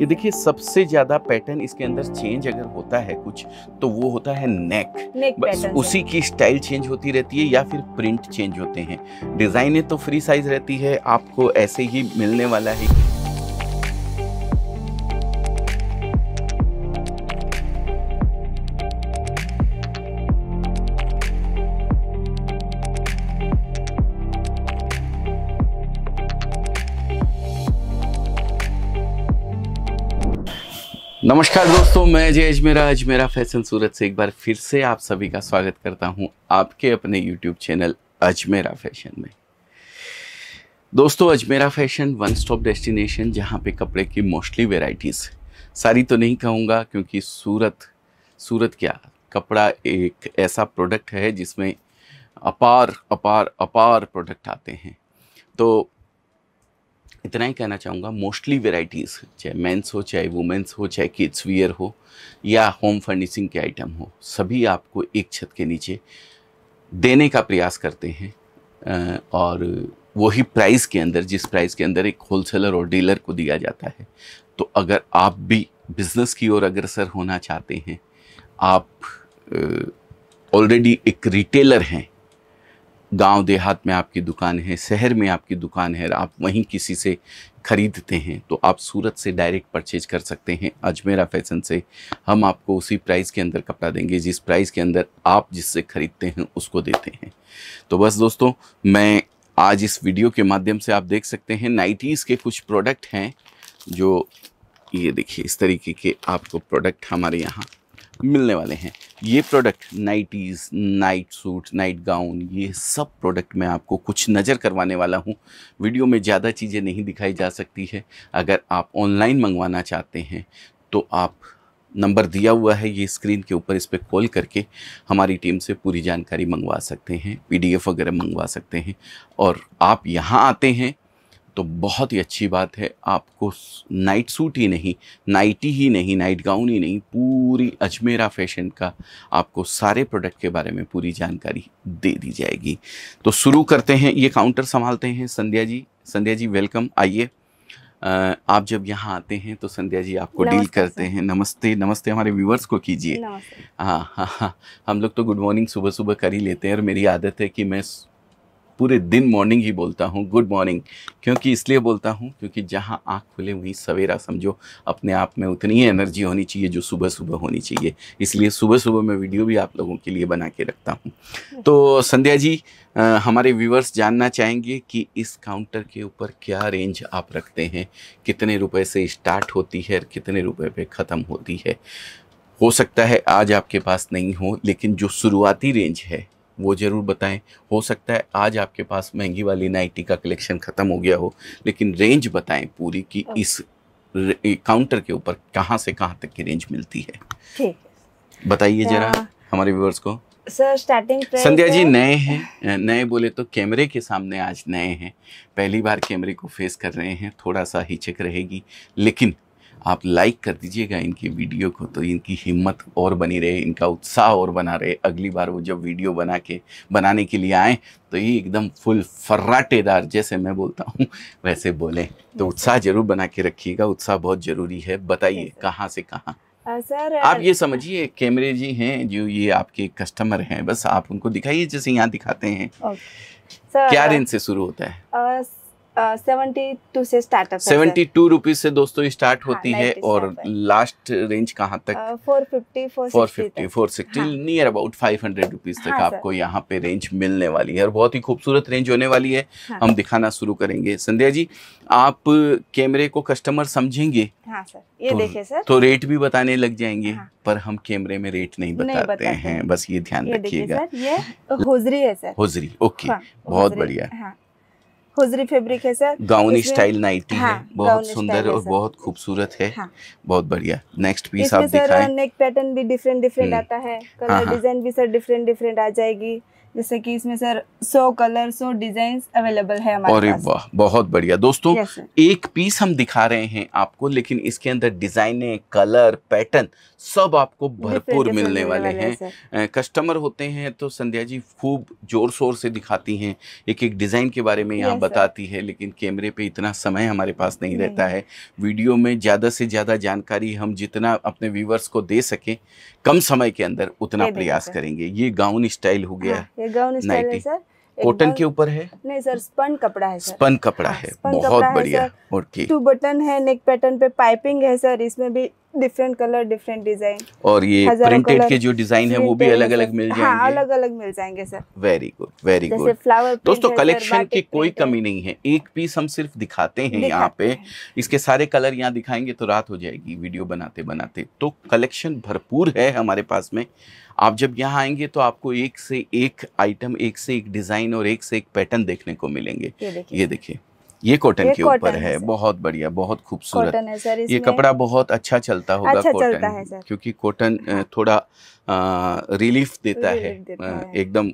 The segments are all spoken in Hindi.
ये देखिए सबसे ज्यादा पैटर्न इसके अंदर चेंज अगर होता है कुछ तो वो होता है नेक नेक बस उसी की स्टाइल चेंज होती रहती है या फिर प्रिंट चेंज होते हैं डिजाइने तो फ्री साइज रहती है आपको ऐसे ही मिलने वाला है नमस्कार दोस्तों मैं जयेश मेरा अजमेरा फैशन सूरत से एक बार फिर से आप सभी का स्वागत करता हूं आपके अपने यूट्यूब चैनल अजमेरा फैशन में दोस्तों Ajmera fashion one stop destination जहां पे कपड़े की मोस्टली वेराइटीज़ सारी तो नहीं कहूँगा क्योंकि सूरत सूरत क्या कपड़ा एक ऐसा प्रोडक्ट है जिसमें अपार अपार अपार प्रोडक्ट आते हैं तो इतना ही कहना चाहूँगा मोस्टली वेराइटीज़ चाहे मेंस हो चाहे वुमेंस हो चाहे किड्स वियर हो या होम फर्निशिंग के आइटम हो सभी आपको एक छत के नीचे देने का प्रयास करते हैं और वही प्राइस के अंदर जिस प्राइस के अंदर एक होलसेलर और डीलर को दिया जाता है तो अगर आप भी बिज़नेस की ओर अग्रसर होना चाहते हैं आप ऑलरेडी एक रिटेलर हैं गांव देहात में आपकी दुकान है शहर में आपकी दुकान है आप वहीं किसी से ख़रीदते हैं तो आप सूरत से डायरेक्ट परचेज कर सकते हैं अजमेरा फैशन से हम आपको उसी प्राइस के अंदर कपड़ा देंगे जिस प्राइस के अंदर आप जिससे ख़रीदते हैं उसको देते हैं तो बस दोस्तों मैं आज इस वीडियो के माध्यम से आप देख सकते हैं नाइटीज़ के कुछ प्रोडक्ट हैं जो ये देखिए इस तरीके के आपको प्रोडक्ट हमारे यहाँ मिलने वाले हैं ये product nighties night suit night gown ये सब प्रोडक्ट मैं आपको कुछ नज़र करवाने वाला हूँ वीडियो में ज़्यादा चीज़ें नहीं दिखाई जा सकती है अगर आप ऑनलाइन मंगवाना चाहते हैं तो आप नंबर दिया हुआ है ये स्क्रीन के ऊपर इस पर कॉल करके हमारी टीम से पूरी जानकारी मंगवा सकते हैं पीडीएफ वगैरह मंगवा सकते हैं और आप यहाँ आते हैं तो बहुत ही अच्छी बात है आपको नाइट सूट ही नहीं नाइटी ही नहीं नाइट गाउन ही नहीं पूरी अजमेरा फैशन का आपको सारे प्रोडक्ट के बारे में पूरी जानकारी दे दी जाएगी तो शुरू करते हैं ये काउंटर संभालते हैं संध्या जी संध्या जी वेलकम आइए आप जब यहाँ आते हैं तो संध्या जी आपको डील करते हैं नमस्ते नमस्ते हमारे व्यूवर्स को कीजिए हाँ हाँ हाँ हम लोग तो गुड मॉर्निंग सुबह सुबह कर ही लेते हैं और मेरी आदत है कि मैं पूरे दिन मॉर्निंग ही बोलता हूँ गुड मॉर्निंग क्योंकि इसलिए बोलता हूँ क्योंकि जहाँ आँख खुले वहीं सवेरा समझो अपने आप में उतनी ही एनर्जी होनी चाहिए जो सुबह सुबह होनी चाहिए इसलिए सुबह सुबह मैं वीडियो भी आप लोगों के लिए बना के रखता हूँ तो संध्या जी आ, हमारे व्यूवर्स जानना चाहेंगे कि इस काउंटर के ऊपर क्या रेंज आप रखते हैं कितने रुपए से स्टार्ट होती है और कितने रुपये पर ख़त्म होती है हो सकता है आज आपके पास नहीं हो लेकिन जो शुरुआती रेंज है वो ज़रूर बताएं हो सकता है आज आपके पास महंगी वाली नाइटी का कलेक्शन ख़त्म हो गया हो लेकिन रेंज बताएं पूरी कि इस काउंटर के ऊपर कहाँ से कहाँ तक की रेंज मिलती है ठीक बताइए ज़रा हमारे व्यूअर्स को सर स्टार्टिंग संध्या जी नए हैं नए बोले तो कैमरे के सामने आज नए हैं पहली बार कैमरे को फेस कर रहे हैं थोड़ा सा हिचक रहेगी लेकिन आप लाइक कर दीजिएगा इनकी वीडियो को तो इनकी हिम्मत और बनी रहे इनका उत्साह और बना रहे अगली बार वो जब वीडियो बना के बनाने के लिए आएँ तो ये एकदम फुल फर्राटेदार जैसे मैं बोलता हूँ वैसे बोलें तो उत्साह ज़रूर बना के रखिएगा उत्साह बहुत ज़रूरी है बताइए कहाँ से कहाँ सर आप ये समझिए कैमरे जी हैं जो ये आपके कस्टमर हैं बस आप उनको दिखाइए जैसे यहाँ दिखाते हैं क्या रेंज से शुरू होता है सेवेंटी टू रुपीज से दोस्तों स्टार्ट हाँ, होती हाँ, है और लास्ट रेंज कहाँ तक four fifty four sixty near about five hundred rupees तक हाँ. हाँ, आपको यहाँ पे रेंज मिलने वाली है और बहुत ही खूबसूरत रेंज होने वाली है हाँ, हम दिखाना शुरू करेंगे संध्या जी आप कैमरे को कस्टमर समझेंगे हाँ सर ये तो, देखिए सर तो रेट भी बताने लग जाएंगे हाँ। पर हम कैमरे में रेट नहीं बताते, नहीं बताते हैं बस ये ध्यान रखिएगा ये होजरी है सर होजरी ओके बहुत बढ़िया होजरी फैब्रिक है सर गाउनी स्टाइल नाइटी हाँ, है बहुत सुंदर और बहुत खूबसूरत है हाँ, बहुत बढ़िया नेक्स्ट पीस आप दिखाएं नेक पैटर्न भी डिफरेंट डिफरेंट हम्म। आता है कलर हाँ, डिजाइन हाँ। भी सर डिफरेंट डिफरेंट आ जाएगी जैसे कि इसमें सर सो कलर सो डिजाइन अवेलेबल है हमारे और वाह बहुत बढ़िया दोस्तों एक पीस हम दिखा रहे हैं आपको लेकिन इसके अंदर डिजाइने कलर पैटर्न सब आपको भरपूर मिलने वाले हैं कस्टमर होते हैं तो संध्या जी खूब जोर शोर से दिखाती हैं एक एक डिजाइन के बारे में यहाँ बताती है लेकिन कैमरे पे इतना समय हमारे पास नहीं रहता है वीडियो में ज्यादा से ज्यादा जानकारी हम जितना अपने व्यूवर्स को दे सके कम समय के अंदर उतना प्रयास करेंगे ये गाउन स्टाइल हो गया हाँ, ये गाउन है सर कॉटन के ऊपर है नहीं सर स्पन कपड़ा है सर स्पन कपड़ा हाँ, है बहुत बढ़िया टू बटन है नेक पैटर्न पे पाइपिंग है सर इसमें भी डिफरेंट कलर डिफरेंट डिजाइन और ये प्रिंटेड के जो डिजाइन है वो भी अलग हाँ, अलग मिल जाएंगे हाँ, अलग अलग मिल जाएंगे sir very good very good flower दोस्तों कलेक्शन की कोई कमी नहीं है एक पीस हम सिर्फ दिखाते हैं यहाँ पे इसके सारे कलर यहाँ दिखाएंगे तो रात हो जाएगी वीडियो बनाते बनाते तो कलेक्शन भरपूर है हमारे पास में आप जब यहाँ आएंगे तो आपको एक से एक आइटम एक से एक डिजाइन और एक से एक पैटर्न देखने को मिलेंगे ये देखिए ये कॉटन के ऊपर है बहुत बढ़िया बहुत खूबसूरत ये कपड़ा बहुत अच्छा चलता होगा कॉटन अच्छा क्योंकि कॉटन थोड़ा रिलीफ देता है एकदम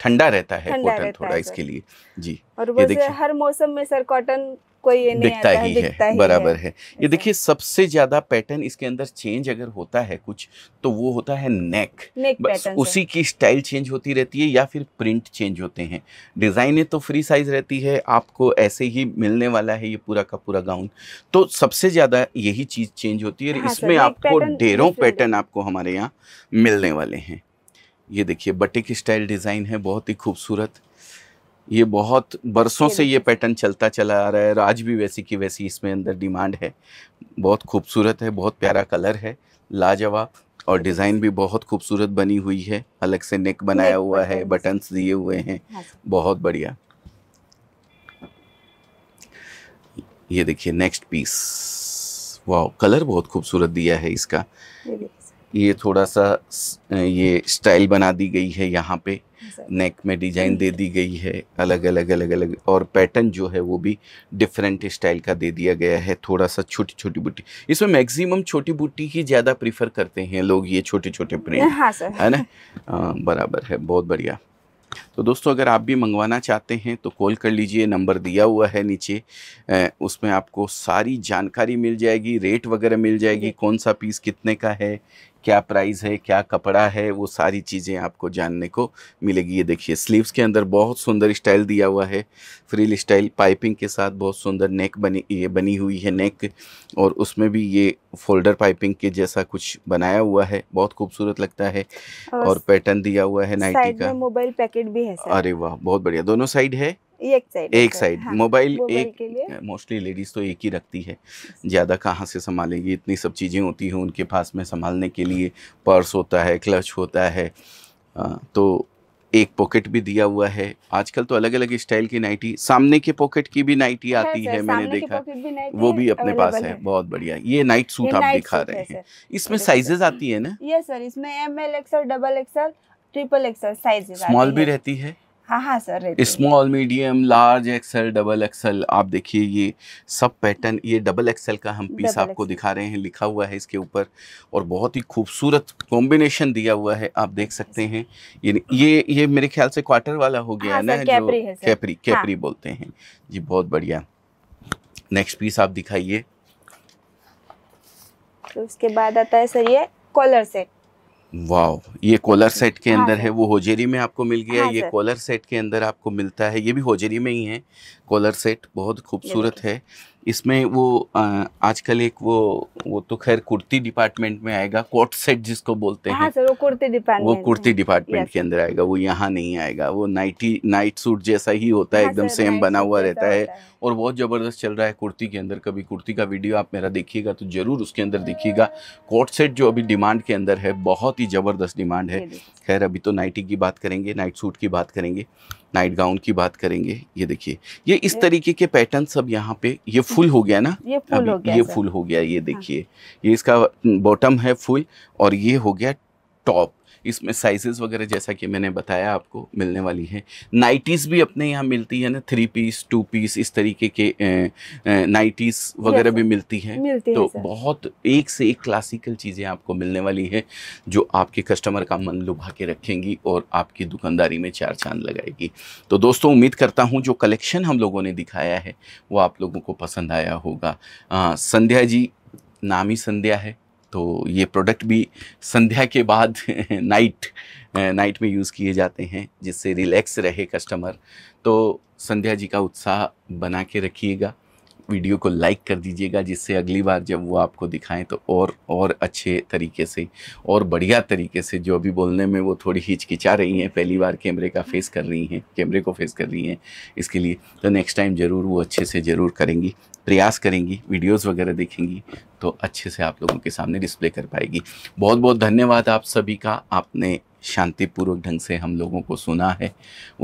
ठंडा रहता है कॉटन थोड़ा इसके लिए जी और ये हर मौसम में सर कॉटन कोई ये नहीं दिखता ही दिखता है बराबर है, है। ये देखिए सबसे ज्यादा पैटर्न इसके अंदर चेंज अगर होता है कुछ तो वो होता है नेक नेक बस उसी की स्टाइल चेंज होती रहती है या फिर प्रिंट चेंज होते हैं डिजाइने तो फ्री साइज रहती है आपको ऐसे ही मिलने वाला है ये पूरा का पूरा गाउन तो सबसे ज्यादा यही चीज चेंज होती है और हाँ इसमें आपको ढेरों पैटर्न आपको हमारे यहाँ मिलने वाले हैं ये देखिए बटिक स्टाइल डिज़ाइन है बहुत ही खूबसूरत ये बहुत बरसों से ये पैटर्न चलता चला आ रहा है और आज भी वैसी की वैसी इसमें अंदर डिमांड है बहुत खूबसूरत है बहुत प्यारा कलर है लाजवाब और डिज़ाइन भी बहुत खूबसूरत बनी हुई है अलग से नेक बनाया नेक हुआ है बटन्स दिए हुए हैं हाँ बहुत बढ़िया ये देखिए नेक्स्ट पीस वाह कलर बहुत खूबसूरत दिया है इसका ये थोड़ा सा ये स्टाइल बना दी गई है यहाँ पे नेक में डिजाइन दे दी गई है अलग अलग अलग अलग और पैटर्न जो है वो भी डिफरेंट स्टाइल का दे दिया गया है थोड़ा सा छोटी छोटी बूटी इसमें मैक्सिमम छोटी बूटी ही ज़्यादा प्रीफर करते हैं लोग ये छोटे छोटे प्रिंट हाँ है ना आ, बराबर है बहुत बढ़िया तो दोस्तों अगर आप भी मंगवाना चाहते हैं तो कॉल कर लीजिए नंबर दिया हुआ है नीचे उसमें आपको सारी जानकारी मिल जाएगी रेट वगैरह मिल जाएगी कौन सा पीस कितने का है क्या प्राइस है क्या कपड़ा है वो सारी चीज़ें आपको जानने को मिलेगी ये देखिए स्लीव्स के अंदर बहुत सुंदर स्टाइल दिया हुआ है फ्रील स्टाइल पाइपिंग के साथ बहुत सुंदर नेक बनी ये बनी हुई है नेक और उसमें भी ये फोल्डर पाइपिंग के जैसा कुछ बनाया हुआ है बहुत खूबसूरत लगता है और, और पैटर्न दिया हुआ है नाइटी का मोबाइल पैकेट भी है अरे वाह बहुत बढ़िया दोनों साइड है एक साइड एक साइड हाँ, मोबाइल एक मोस्टली लेडीज तो एक ही रखती है ज़्यादा कहाँ से संभालेंगी इतनी सब चीज़ें होती हैं उनके पास में संभालने के लिए पर्स होता है क्लच होता है तो एक पॉकेट भी दिया हुआ है आजकल तो अलग अलग स्टाइल की नाइटी सामने के पॉकेट की भी नाइटी आती है, है मैंने देखा भी वो भी अपने पास है, बहुत बढ़िया ये नाइट सूट आप दिखा रहे हैं इसमें साइजेस आती है ना यस सर इसमें M L XL double XL triple XL size small भी रहती है हाँ हाँ sir small medium large XL double XL आप देखिए ये सब पैटर्न ये डबल एक्सएल का हम पीस आपको दिखा रहे हैं लिखा हुआ है इसके ऊपर और बहुत ही खूबसूरत कॉम्बिनेशन दिया हुआ है आप देख सकते हैं ये ये ये मेरे ख्याल से क्वार्टर वाला हो गया हाँ, ना कैपरी जो कैपरी कैपरी हाँ। बोलते हैं जी बहुत बढ़िया नेक्स्ट पीस आप दिखाइए तो उसके बाद आता है सर ये कॉलर सेट वाह ये कॉलर सेट के हाँ अंदर है वो होजेरी में आपको मिल गया हाँ ये कॉलर सेट के अंदर आपको मिलता है ये भी होजेरी में ही है कॉलर सेट बहुत खूबसूरत है इसमें वो आजकल एक वो वो तो खैर कुर्ती डिपार्टमेंट में आएगा कोट सेट जिसको बोलते हाँ हैं सर वो कुर्ती डिपार्टमेंट वो कुर्ती डिपार्टमेंट के अंदर आएगा वो यहाँ नहीं आएगा वो नाइटी नाइट सूट जैसा ही होता है हाँ एकदम सेम बना हुआ रहता है और बहुत ज़बरदस्त चल रहा है कुर्ती के अंदर कभी कुर्ती का वीडियो आप मेरा देखिएगा तो ज़रूर उसके अंदर देखिएगा कोट सेट जो अभी डिमांड के अंदर है बहुत ही ज़बरदस्त डिमांड है खैर अभी तो नाइटी की बात करेंगे नाइट सूट की बात करेंगे नाइट गाउन की बात करेंगे ये देखिए ये इस ये, तरीके के पैटर्न सब यहाँ पे ये फुल हो गया ना ये फुल हो गया ये फुल हो गया ये हाँ। देखिए हाँ। ये इसका बॉटम है फुल और ये हो गया टॉप इसमें साइजेस वगैरह जैसा कि मैंने बताया आपको मिलने वाली है नाइटीज़ भी अपने यहाँ मिलती है ना थ्री पीस टू पीस इस तरीके के नाइटीज़ वगैरह भी मिलती हैं तो है बहुत एक से एक क्लासिकल चीज़ें आपको मिलने वाली है जो आपके कस्टमर का मन लुभा के रखेंगी और आपकी दुकानदारी में चार चांद लगाएगी तो दोस्तों उम्मीद करता हूँ जो कलेक्शन हम लोगों ने दिखाया है वो आप लोगों को पसंद आया होगा संध्या जी नामी संध्या है तो ये प्रोडक्ट भी संध्या के बाद नाइट नाइट में यूज़ किए जाते हैं जिससे रिलैक्स रहे कस्टमर तो संध्या जी का उत्साह बना के रखिएगा वीडियो को लाइक कर दीजिएगा जिससे अगली बार जब वो आपको दिखाएं तो और और अच्छे तरीके से और बढ़िया तरीके से जो अभी बोलने में वो थोड़ी हिचकिचा रही हैं पहली बार कैमरे का फेस कर रही हैं कैमरे को फेस कर रही हैं इसके लिए तो नेक्स्ट टाइम ज़रूर वो अच्छे से ज़रूर करेंगी प्रयास करेंगी वीडियोस वगैरह देखेंगी तो अच्छे से आप लोगों के सामने डिस्प्ले कर पाएगी बहुत बहुत धन्यवाद आप सभी का आपने शांतिपूर्वक ढंग से हम लोगों को सुना है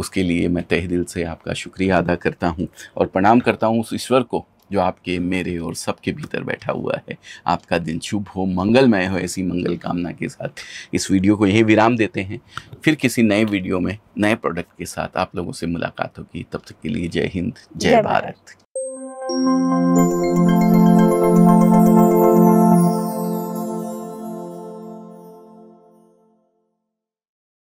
उसके लिए मैं तह दिल से आपका शुक्रिया अदा करता हूँ और प्रणाम करता हूँ उस ईश्वर को जो आपके मेरे और सबके भीतर बैठा हुआ है आपका दिन शुभ हो मंगलमय हो ऐसी मंगल कामना के साथ इस वीडियो को यही विराम देते हैं फिर किसी नए वीडियो में नए प्रोडक्ट के साथ आप लोगों से मुलाकात होगी तब तक के लिए जय हिंद जय भारत, भारत।